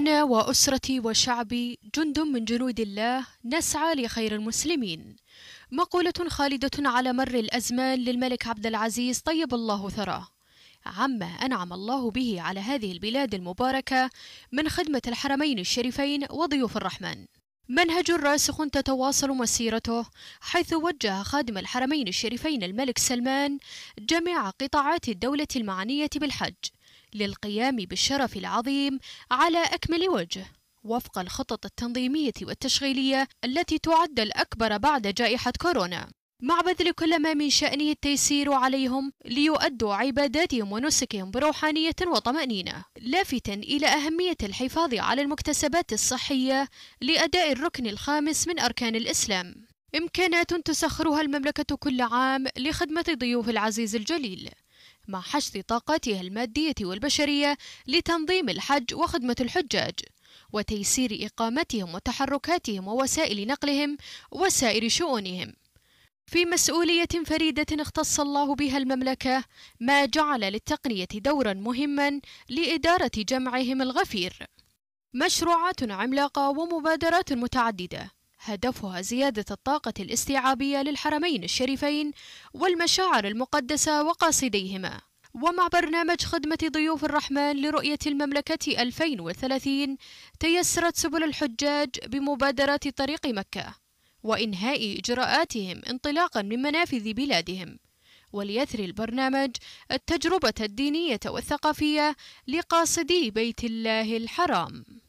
أنا وأسرتي وشعبي جند من جنود الله نسعى لخير المسلمين. مقولة خالدة على مر الأزمان للملك عبد العزيز طيب الله ثراه. عما أنعم الله به على هذه البلاد المباركة من خدمة الحرمين الشريفين وضيوف الرحمن. منهج راسخ تتواصل مسيرته حيث وجه خادم الحرمين الشريفين الملك سلمان جميع قطاعات الدولة المعنية بالحج للقيام بالشرف العظيم على أكمل وجه وفق الخطط التنظيمية والتشغيلية التي تعد الأكبر بعد جائحة كورونا مع بذل كل ما من شأنه التيسير عليهم ليؤدوا عباداتهم ونسكهم بروحانية وطمأنينة لافتا إلى أهمية الحفاظ على المكتسبات الصحية لأداء الركن الخامس من أركان الإسلام إمكانات تسخرها المملكة كل عام لخدمة ضيوف العزيز الجليل مع حشد طاقاته المادية والبشرية لتنظيم الحج وخدمة الحجاج وتيسير إقامتهم وتحركاتهم ووسائل نقلهم وسائر شؤونهم في مسؤولية فريدة اختص الله بها المملكة ما جعل للتقنية دورا مهما لإدارة جمعهم الغفير مشروعات عملاقة ومبادرات متعددة هدفها زيادة الطاقة الاستيعابية للحرمين الشريفين والمشاعر المقدسة وقاصديهما ومع برنامج خدمة ضيوف الرحمن لرؤية المملكة 2030 تيسرت سبل الحجاج بمبادرة طريق مكة وإنهاء إجراءاتهم انطلاقا من منافذ بلادهم وليثري البرنامج التجربة الدينية والثقافية لقاصدي بيت الله الحرام